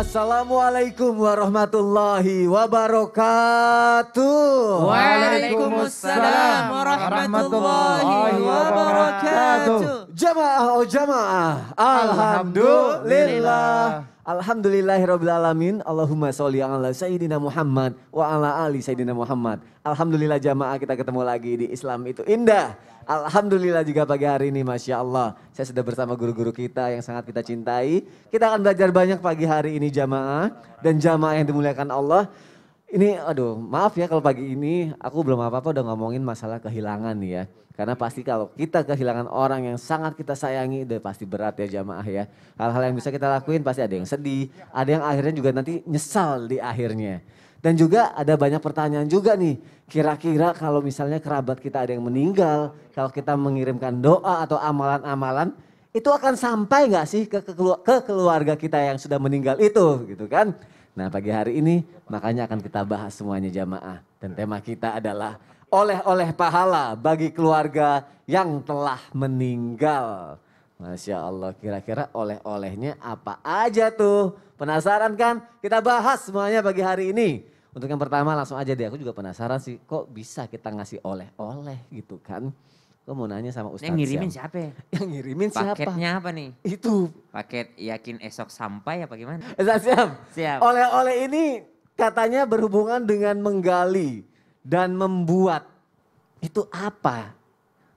Assalamualaikum warahmatullahi wabarakatuh. Waalaikumsalam warahmatullahi wabarakatuh. Jamaah oh jamaah. Alhamdulillah. Alhamdulillahirrabbilalamin Allahumma sholli ala Sayyidina Muhammad Wa ala ali Sayyidina Muhammad Alhamdulillah jamaah kita ketemu lagi di Islam itu indah Alhamdulillah juga pagi hari ini Masya Allah. Saya sudah bersama guru-guru kita yang sangat kita cintai. Kita akan belajar banyak pagi hari ini jamaah. Dan jamaah yang dimuliakan Allah. Ini aduh maaf ya kalau pagi ini aku belum apa-apa udah ngomongin masalah kehilangan ya. Karena pasti kalau kita kehilangan orang yang sangat kita sayangi udah pasti berat ya jamaah ya. Hal-hal yang bisa kita lakuin pasti ada yang sedih, ada yang akhirnya juga nanti nyesal di akhirnya. Dan juga ada banyak pertanyaan juga nih. Kira-kira kalau misalnya kerabat kita ada yang meninggal, kalau kita mengirimkan doa atau amalan-amalan, itu akan sampai nggak sih ke, ke, ke keluarga kita yang sudah meninggal itu gitu kan. Nah pagi hari ini makanya akan kita bahas semuanya jamaah. Dan tema kita adalah oleh-oleh pahala bagi keluarga yang telah meninggal. Masya Allah, kira-kira oleh-olehnya apa aja tuh? Penasaran kan? Kita bahas semuanya pagi hari ini. Untuk yang pertama langsung aja deh, aku juga penasaran sih kok bisa kita ngasih oleh-oleh gitu kan. Kau mau nanya sama Ustaz. Yang ngirimin siapa? siapa? Ya? Yang ngirimin Paketnya siapa? Paketnya apa nih? Itu. Paket yakin esok sampai apa gimana? Eh, Ustaz siap. Siap. Oleh-oleh ini katanya berhubungan dengan menggali dan membuat. Itu apa?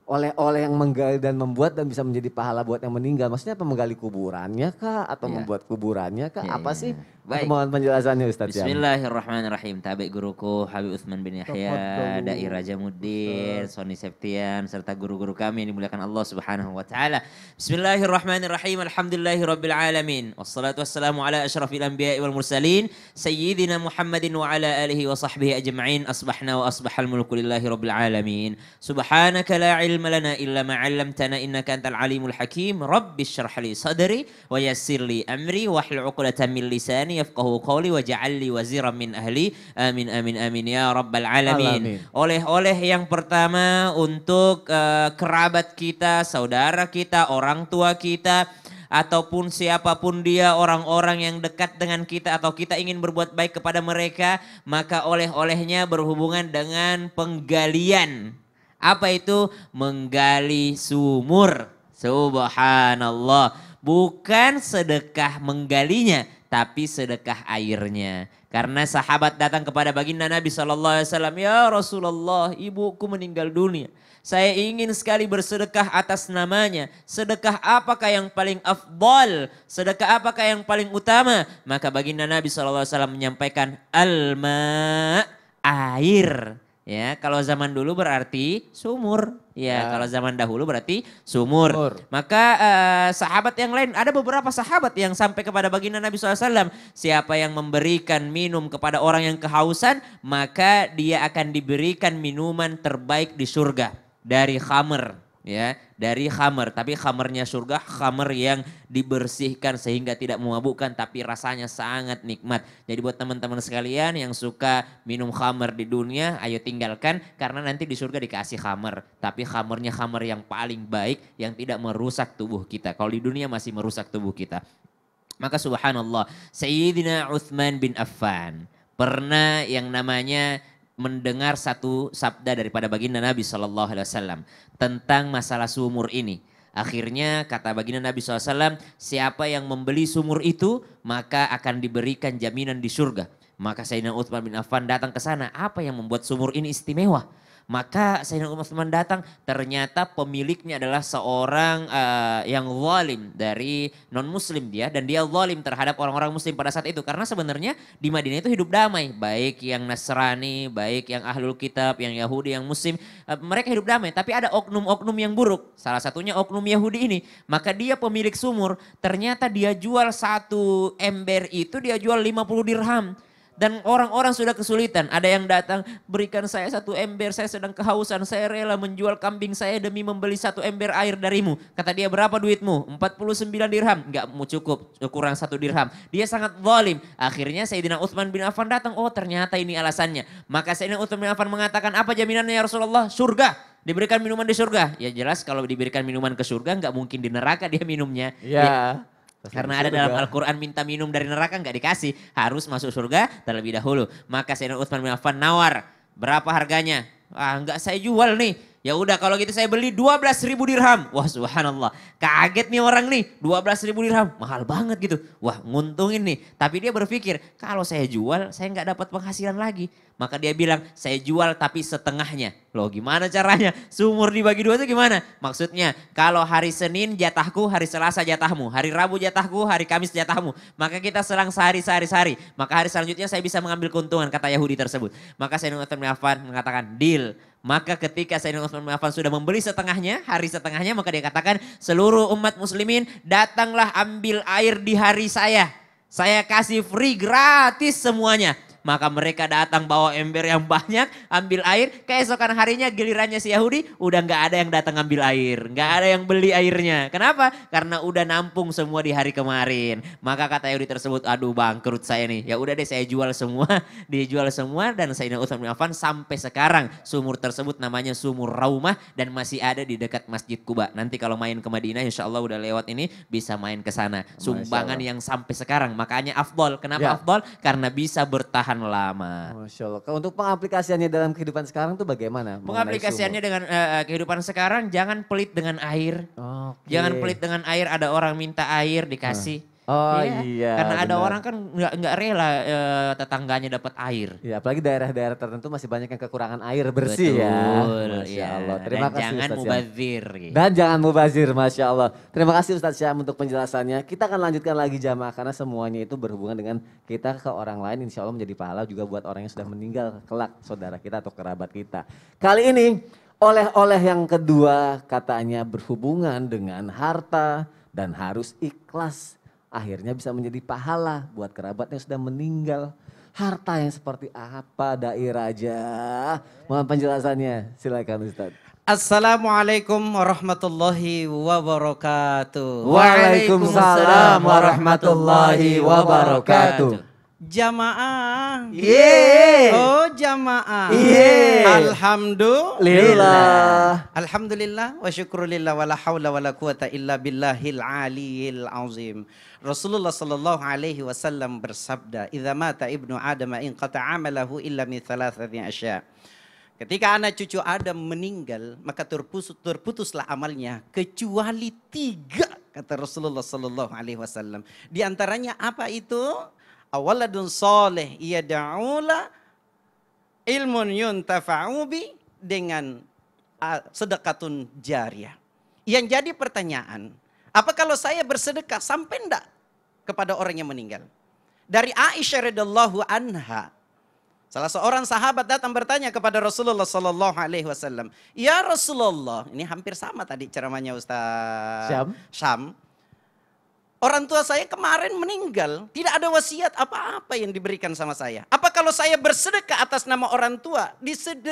oleh-oleh yang menggali dan membuat dan bisa menjadi pahala buat yang meninggal. Maksudnya apa menggali kuburannya kah atau yeah. membuat kuburannya kah? Yeah, apa yeah. sih? Hmm. Baik. Mohon penjelasannya Ustaz. Bismillahirrahmanirrahim. Tabik guruku Habib Utsman bin Yahya, Dai Raja Rajamuddin, Sony Septian serta guru-guru kami yang dimuliakan Allah Subhanahu wa taala. Bismillahirrahmanirrahim. Alhamdulillahirabbil alamin. Wassalatu wassalamu ala asyrafil anbiya'i wal mursalin sayyidina Muhammadin wa ala alihi wa sahbihi ajma'in. Asbahna wa asbahal mulku lillahi rabbil alamin. Subhanaka la ilma lana illa ma 'allamtana innaka antal alimul hakim. Rabbi syrah li sadri wa yassir li amri wahlul 'uqdatam min lisani lisanī yafqahu qawli wa ja'alli min ahli. Amin amin amin ya rabbal alamin. Oleh-oleh yang pertama untuk uh, kerabat kita, saudara kita, orang tua kita, ataupun siapapun dia orang-orang yang dekat dengan kita atau kita ingin berbuat baik kepada mereka maka oleh-olehnya berhubungan dengan penggalian apa itu menggali sumur subhanallah bukan sedekah menggalinya tapi sedekah airnya. Karena sahabat datang kepada baginda Nabi Shallallahu Alaihi Wasallam, ya Rasulullah, ibuku meninggal dunia. Saya ingin sekali bersedekah atas namanya. Sedekah apakah yang paling afdal? Sedekah apakah yang paling utama? Maka baginda Nabi Shallallahu Alaihi Wasallam menyampaikan alma air. Ya, kalau zaman dulu berarti sumur. Ya, ya. kalau zaman dahulu berarti sumur. sumur. Maka uh, sahabat yang lain, ada beberapa sahabat yang sampai kepada baginda Nabi SAW. Siapa yang memberikan minum kepada orang yang kehausan, maka dia akan diberikan minuman terbaik di surga dari khamer ya dari khamer tapi khamernya surga khamer yang dibersihkan sehingga tidak memabukkan tapi rasanya sangat nikmat jadi buat teman-teman sekalian yang suka minum khamer di dunia ayo tinggalkan karena nanti di surga dikasih khamer tapi khamernya khamer yang paling baik yang tidak merusak tubuh kita kalau di dunia masih merusak tubuh kita maka subhanallah Sayyidina Uthman bin Affan pernah yang namanya mendengar satu sabda daripada baginda Nabi Shallallahu Alaihi Wasallam tentang masalah sumur ini. Akhirnya kata baginda Nabi SAW, siapa yang membeli sumur itu maka akan diberikan jaminan di surga. Maka Sayyidina Uthman bin Affan datang ke sana. Apa yang membuat sumur ini istimewa? Maka Sayyidina Umar Uthman datang, ternyata pemiliknya adalah seorang uh, yang zalim dari non muslim dia dan dia zalim terhadap orang-orang muslim pada saat itu karena sebenarnya di Madinah itu hidup damai, baik yang Nasrani, baik yang Ahlul Kitab, yang Yahudi, yang muslim, uh, mereka hidup damai, tapi ada oknum-oknum yang buruk. Salah satunya oknum Yahudi ini. Maka dia pemilik sumur, ternyata dia jual satu ember itu dia jual 50 dirham. Dan orang-orang sudah kesulitan. Ada yang datang, berikan saya satu ember, saya sedang kehausan. Saya rela menjual kambing saya demi membeli satu ember air darimu. Kata dia, berapa duitmu? 49 dirham. Enggak mau cukup, kurang satu dirham. Dia sangat zalim. Akhirnya Sayyidina Uthman bin Affan datang. Oh ternyata ini alasannya. Maka Sayyidina Uthman bin Affan mengatakan, apa jaminannya ya Rasulullah? Surga diberikan minuman di surga. Ya jelas kalau diberikan minuman ke surga gak mungkin di neraka dia minumnya. Yeah. Ya. Pasti Karena ada dalam Al-Quran minta minum dari neraka nggak dikasih. Harus masuk surga terlebih dahulu. Maka Sayyidina Uthman bin Affan nawar. Berapa harganya? Ah nggak saya jual nih Ya udah kalau gitu saya beli 12 ribu dirham. Wah subhanallah. Kaget nih orang nih 12 ribu dirham. Mahal banget gitu. Wah nguntungin nih. Tapi dia berpikir kalau saya jual saya nggak dapat penghasilan lagi. Maka dia bilang saya jual tapi setengahnya. Loh gimana caranya? Sumur dibagi dua itu gimana? Maksudnya kalau hari Senin jatahku, hari Selasa jatahmu. Hari Rabu jatahku, hari Kamis jatahmu. Maka kita serang sehari, sehari, sehari. Maka hari selanjutnya saya bisa mengambil keuntungan kata Yahudi tersebut. Maka saya mengatakan deal maka ketika Sayyidina Utsman bin Affan sudah membeli setengahnya, hari setengahnya, maka dia katakan, seluruh umat muslimin datanglah ambil air di hari saya. Saya kasih free gratis semuanya. Maka mereka datang bawa ember yang banyak, ambil air. Keesokan harinya gilirannya si Yahudi, udah nggak ada yang datang ambil air. nggak ada yang beli airnya. Kenapa? Karena udah nampung semua di hari kemarin. Maka kata Yahudi tersebut, aduh bangkrut saya nih. Ya udah deh saya jual semua, dijual semua. Dan saya Uthman bin Affan sampai sekarang sumur tersebut namanya sumur Raumah dan masih ada di dekat Masjid Kuba. Nanti kalau main ke Madinah insya Allah udah lewat ini bisa main ke sana. Sumbangan yang sampai sekarang. Makanya afdol. Kenapa ya. afdol? Karena bisa bertahan lama. Masya Allah. Untuk pengaplikasiannya dalam kehidupan sekarang tuh bagaimana? Pengaplikasiannya dengan uh, kehidupan sekarang jangan pelit dengan air. Okay. Jangan pelit dengan air. Ada orang minta air dikasih. Hmm Oh ya. iya. Karena ada orang kan nggak nggak rela e, tetangganya dapat air. Iya, apalagi daerah-daerah tertentu masih banyak yang kekurangan air bersih ya. Betul, ya. Masya ya. Allah. Terima Dan kasih jangan Ustaz mubazir. Ya. Gitu. Dan jangan mubazir, masya Allah. Terima kasih Ustaz Syam untuk penjelasannya. Kita akan lanjutkan lagi jamaah karena semuanya itu berhubungan dengan kita ke orang lain. Insya Allah menjadi pahala juga buat orang yang sudah meninggal kelak saudara kita atau kerabat kita. Kali ini oleh-oleh yang kedua katanya berhubungan dengan harta dan harus ikhlas akhirnya bisa menjadi pahala buat kerabat yang sudah meninggal. Harta yang seperti apa da'i raja? Mohon penjelasannya, silakan Ustaz. Assalamualaikum warahmatullahi wabarakatuh. Waalaikumsalam warahmatullahi wabarakatuh. Jamaah. Yeah. Oh, jamaah. Yeah. Alhamdulillah. Alhamdulillah wa syukrulillah wala haula la quwata illa billahil aliyil azim. Rasulullah sallallahu alaihi wasallam bersabda, "Idza mata ibnu Adam in qata amalahu illa min thalathati asya." Ketika anak cucu Adam meninggal, maka terputus, terputuslah amalnya kecuali tiga kata Rasulullah Sallallahu Alaihi Wasallam. Di antaranya apa itu? awaladun soleh ia da'ula ilmun yuntafa'ubi dengan sedekatun jariah. Yang jadi pertanyaan, apa kalau saya bersedekah sampai enggak kepada orang yang meninggal? Dari Aisyah radhiallahu anha, salah seorang sahabat datang bertanya kepada Rasulullah sallallahu alaihi wasallam, "Ya Rasulullah, ini hampir sama tadi ceramahnya Ustaz Syam. Syam Orang tua saya kemarin meninggal, tidak ada wasiat apa-apa yang diberikan sama saya. Apa kalau saya bersedekah atas nama orang tua,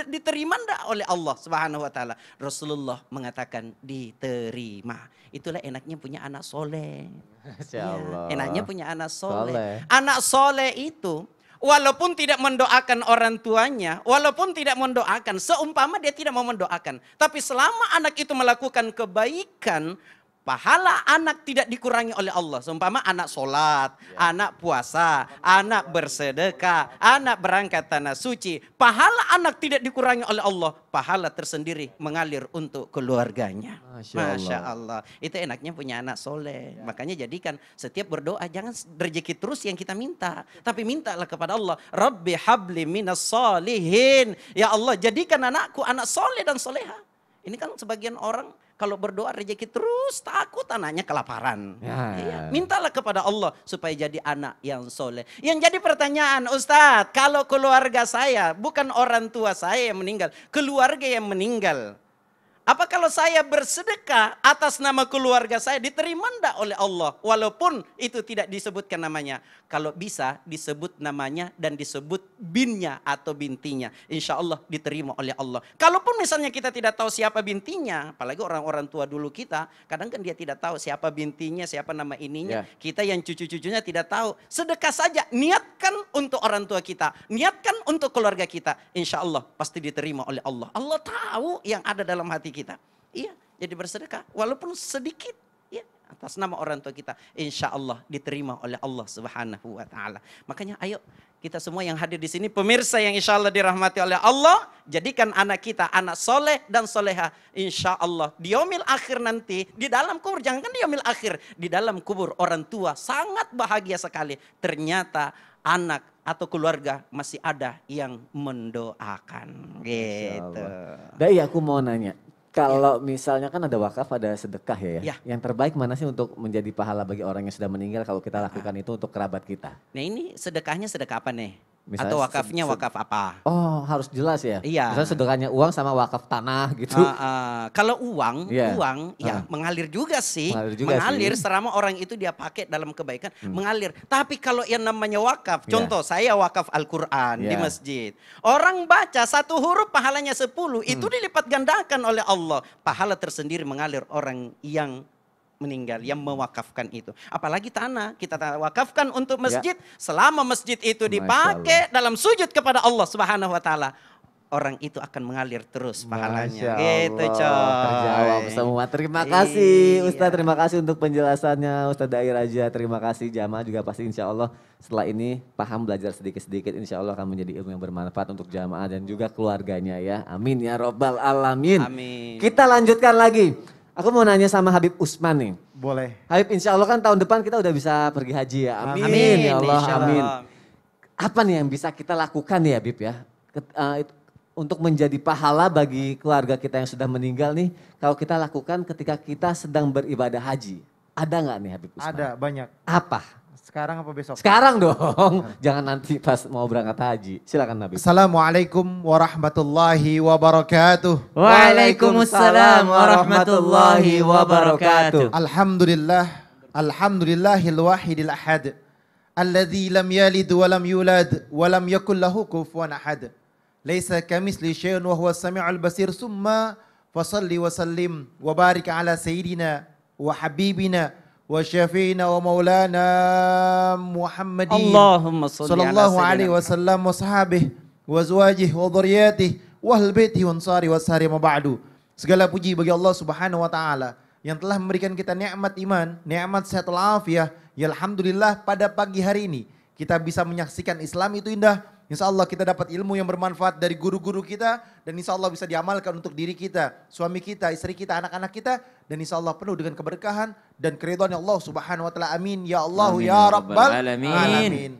diterima enggak oleh Allah Subhanahu wa taala? Rasulullah mengatakan diterima. Itulah enaknya punya anak soleh. Ya, enaknya punya anak soleh. soleh. Anak soleh itu walaupun tidak mendoakan orang tuanya, walaupun tidak mendoakan, seumpama dia tidak mau mendoakan, tapi selama anak itu melakukan kebaikan, pahala anak tidak dikurangi oleh Allah. Seumpama anak sholat, ya. anak puasa, anak bersedekah, anak berangkat tanah suci. Pahala anak tidak dikurangi oleh Allah. Pahala tersendiri mengalir untuk keluarganya. Masya Allah. Masya Allah. Itu enaknya punya anak soleh. Ya. Makanya jadikan setiap berdoa jangan rezeki terus yang kita minta. Tapi mintalah kepada Allah. Rabbi habli minas solihin. Ya Allah jadikan anakku anak soleh dan soleha. Ini kan sebagian orang kalau berdoa rezeki terus takut anaknya kelaparan. Ya. Iya. Mintalah kepada Allah supaya jadi anak yang soleh. Yang jadi pertanyaan Ustadz, kalau keluarga saya bukan orang tua saya yang meninggal, keluarga yang meninggal. Apa kalau saya bersedekah atas nama keluarga saya diterima enggak oleh Allah walaupun itu tidak disebutkan namanya. Kalau bisa disebut namanya dan disebut binnya atau bintinya. Insya Allah diterima oleh Allah. Kalaupun misalnya kita tidak tahu siapa bintinya, apalagi orang-orang tua dulu kita, kadang kan dia tidak tahu siapa bintinya, siapa nama ininya. Yeah. Kita yang cucu-cucunya tidak tahu. Sedekah saja, niatkan untuk orang tua kita, niatkan untuk keluarga kita. Insya Allah pasti diterima oleh Allah. Allah tahu yang ada dalam hati kita. Iya, jadi bersedekah walaupun sedikit ya atas nama orang tua kita insya Allah diterima oleh Allah Subhanahu wa taala. Makanya ayo kita semua yang hadir di sini pemirsa yang insya Allah dirahmati oleh Allah jadikan anak kita anak soleh dan soleha insya Allah diomil akhir nanti di dalam kubur jangan di akhir di dalam kubur orang tua sangat bahagia sekali ternyata anak atau keluarga masih ada yang mendoakan gitu. Dai aku mau nanya kalau ya. misalnya kan ada wakaf, ada sedekah ya, ya. Iya. Yang terbaik mana sih untuk menjadi pahala bagi orang yang sudah meninggal kalau kita ah, ah. lakukan nah. itu untuk kerabat kita? Nah ini sedekahnya sedekah apa nih? Misalnya Atau wakafnya wakaf apa? Oh harus jelas ya? Iya. Misalnya sederhananya uang sama wakaf tanah gitu. Uh, uh, kalau uang, yeah. uang ya mengalir juga sih. Mengalir, juga mengalir sih. selama orang itu dia pakai dalam kebaikan, hmm. mengalir. Tapi kalau yang namanya wakaf, iya. contoh yeah. saya wakaf Al-Quran yeah. di iya. masjid. Orang baca satu huruf pahalanya sepuluh, hmm. itu dilipat gandakan oleh Allah. Pahala tersendiri mengalir orang yang meninggal yang mewakafkan itu. Apalagi tanah kita wakafkan untuk ya. masjid ya. selama masjid itu dipakai dalam sujud kepada Allah Subhanahu wa taala orang itu akan mengalir terus pahalanya. Gitu, coy. Terjawab semua. Terima iya. kasih iya. Ustaz, terima kasih untuk penjelasannya Ustaz Dai Raja. Terima kasih jamaah juga pasti insya Allah setelah ini paham belajar sedikit-sedikit insya Allah akan menjadi ilmu yang bermanfaat untuk jamaah dan juga keluarganya ya. Amin ya robbal alamin. Amin. Kita lanjutkan lagi. Aku mau nanya sama Habib Usman nih. Boleh. Habib insya Allah kan tahun depan kita udah bisa pergi haji ya. Amin. amin. Ya Allah, Allah. amin. Apa nih yang bisa kita lakukan ya Habib ya? Ket, uh, it, untuk menjadi pahala bagi keluarga kita yang sudah meninggal nih. Kalau kita lakukan ketika kita sedang beribadah haji. Ada nggak nih Habib Usman? Ada, banyak. Apa? Sekarang apa besok? Sekarang dong. Jangan nanti pas mau berangkat haji. Silakan Nabi. Assalamualaikum warahmatullahi wabarakatuh. Waalaikumsalam warahmatullahi wabarakatuh. Alhamdulillah. Alhamdulillahil wahidil ahad. Alladhi lam yalid wa lam yulad wa lam yakul lahu kufuwan ahad. Laisa kamisli syai'un wa huwa samiul basir summa fasalli wa sallim wa barik ala sayyidina wa habibina وشفينا ومولانا محمد اللهم صل على الله عليه وسلم وصحابه وزواجه وذرياته واهل بيته وانصاره وسهره ما بعد segala puji bagi Allah Subhanahu wa taala yang telah memberikan kita nikmat iman, nikmat sehat walafiat. Ya alhamdulillah pada pagi hari ini kita bisa menyaksikan Islam itu indah, Insya Allah kita dapat ilmu yang bermanfaat dari guru-guru kita dan insya Allah bisa diamalkan untuk diri kita, suami kita, istri kita, anak-anak kita dan insya Allah penuh dengan keberkahan dan keridhaan Allah Subhanahu Wa Taala. Amin ya Allah ya, ya Rabbal Alamin. Alamin.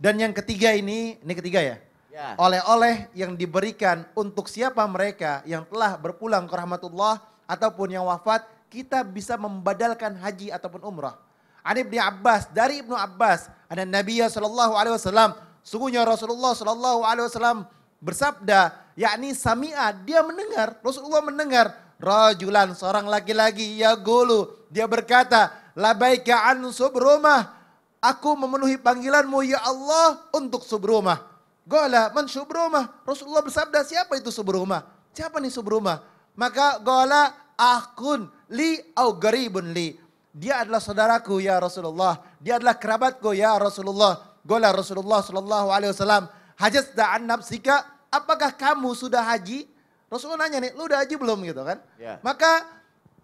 Dan yang ketiga ini, ini ketiga ya. ya. Oleh-oleh ya. yang diberikan untuk siapa mereka yang telah berpulang ke rahmatullah ataupun yang wafat, kita bisa membadalkan haji ataupun umrah. Ani bin Abbas, dari Ibnu Abbas, ada Nabi sallallahu alaihi wasallam Sungguhnya Rasulullah Shallallahu Alaihi Wasallam bersabda, yakni Samia, dia mendengar, Rasulullah mendengar, Rajulan, seorang laki-laki, ya gulu, dia berkata, Labaik ya an subrumah, aku memenuhi panggilanmu ya Allah untuk subrumah. Gola man subrumah, Rasulullah bersabda, siapa itu subrumah? Siapa nih subrumah? Maka gola akun li au garibun li. Dia adalah saudaraku ya Rasulullah. Dia adalah kerabatku ya Rasulullah Gola Rasulullah Shallallahu Alaihi Wasallam. Hajat da'an nafsika, apakah kamu sudah haji? Rasulullah nanya nih, lu udah haji belum gitu kan? Yeah. Maka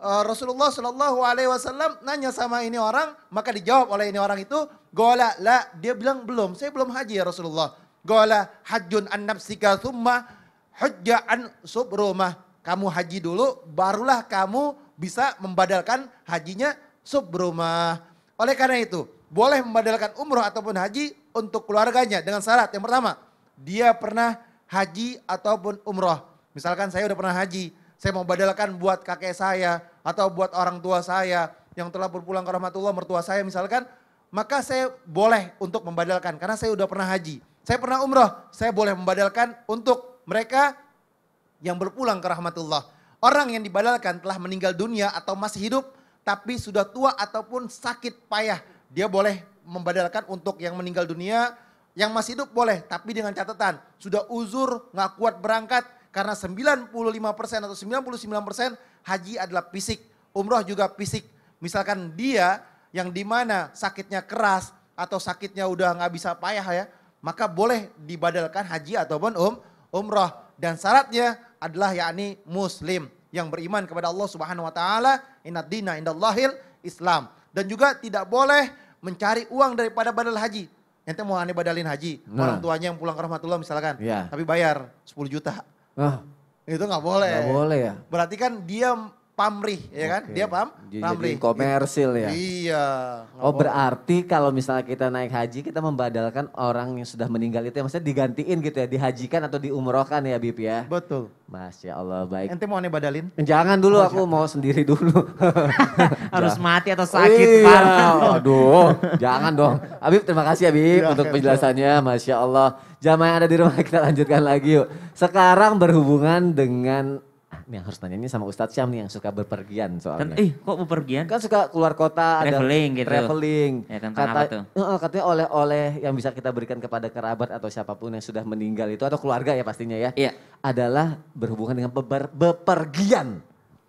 uh, Rasulullah Shallallahu Alaihi Wasallam nanya sama ini orang, maka dijawab oleh ini orang itu, gola la, dia bilang belum, saya belum haji ya Rasulullah. Gola hajun an nafsika summa hujja an subrumah. Kamu haji dulu, barulah kamu bisa membadalkan hajinya subrumah. Oleh karena itu, boleh membadalkan umroh ataupun haji untuk keluarganya dengan syarat yang pertama dia pernah haji ataupun umroh. Misalkan saya udah pernah haji, saya mau badalkan buat kakek saya atau buat orang tua saya yang telah berpulang ke rahmatullah mertua saya misalkan, maka saya boleh untuk membadalkan karena saya udah pernah haji. Saya pernah umroh, saya boleh membadalkan untuk mereka yang berpulang ke rahmatullah. Orang yang dibadalkan telah meninggal dunia atau masih hidup tapi sudah tua ataupun sakit payah dia boleh membadalkan untuk yang meninggal dunia, yang masih hidup boleh, tapi dengan catatan sudah uzur nggak kuat berangkat karena 95% atau 99% haji adalah fisik, umroh juga fisik. Misalkan dia yang dimana sakitnya keras atau sakitnya udah nggak bisa payah ya, maka boleh dibadalkan haji ataupun um, umroh dan syaratnya adalah yakni muslim yang beriman kepada Allah Subhanahu wa taala, inad dina indallahil Islam. Dan juga tidak boleh mencari uang daripada badal haji. Nanti mau aneh badalin haji, nah. orang tuanya yang pulang ke rahmatullah misalkan, ya. tapi bayar 10 juta. Nah. Itu nggak boleh. Gak boleh ya. Berarti kan dia pamrih ya kan? Dia paham? Jadi pamrih. komersil ya. Iya. Oh, berarti kalau misalnya kita naik haji kita membadalkan orang yang sudah meninggal itu ya maksudnya digantiin gitu ya, dihajikan atau diumrohkan ya Bib ya. Betul. Masya Allah baik. Ente mau nih badalin? Jangan dulu oh, aku jangan. Iya. mau sendiri dulu. Harus mati atau sakit iya. Aduh, jangan dong. Habib terima kasih ya ya, untuk iya, penjelasannya. Iya. Masya Allah. Jamaah yang ada di rumah kita lanjutkan lagi yuk. Sekarang berhubungan dengan nih harus nanya ini sama Ustadz Syam nih yang suka berpergian soalnya. Kan, eh kok bepergian? Kan suka keluar kota. Traveling ada, gitu. Traveling. Ya tentang Kata, apa tuh? katanya oleh-oleh yang bisa kita berikan kepada kerabat atau siapapun yang sudah meninggal itu atau keluarga ya pastinya ya. Iya. Adalah berhubungan dengan beber, bepergian.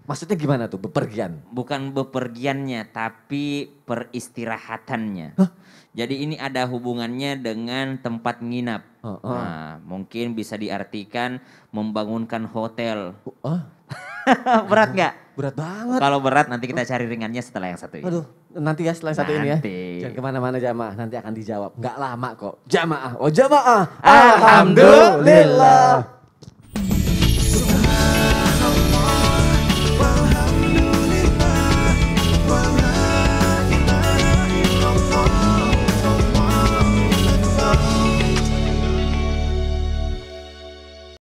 Maksudnya gimana tuh bepergian? Bukan bepergiannya tapi peristirahatannya. Hah? Jadi ini ada hubungannya dengan tempat nginap. Uh, uh. Nah, mungkin bisa diartikan membangunkan hotel. Uh, berat nggak? Berat banget. Kalau berat nanti kita cari ringannya setelah yang satu ini. Aduh, nanti ya setelah yang satu ini ya. Jangan kemana-mana jamaah, nanti akan dijawab. Nggak lama kok. Jamaah, oh jamaah. Alhamdulillah. Alhamdulillah.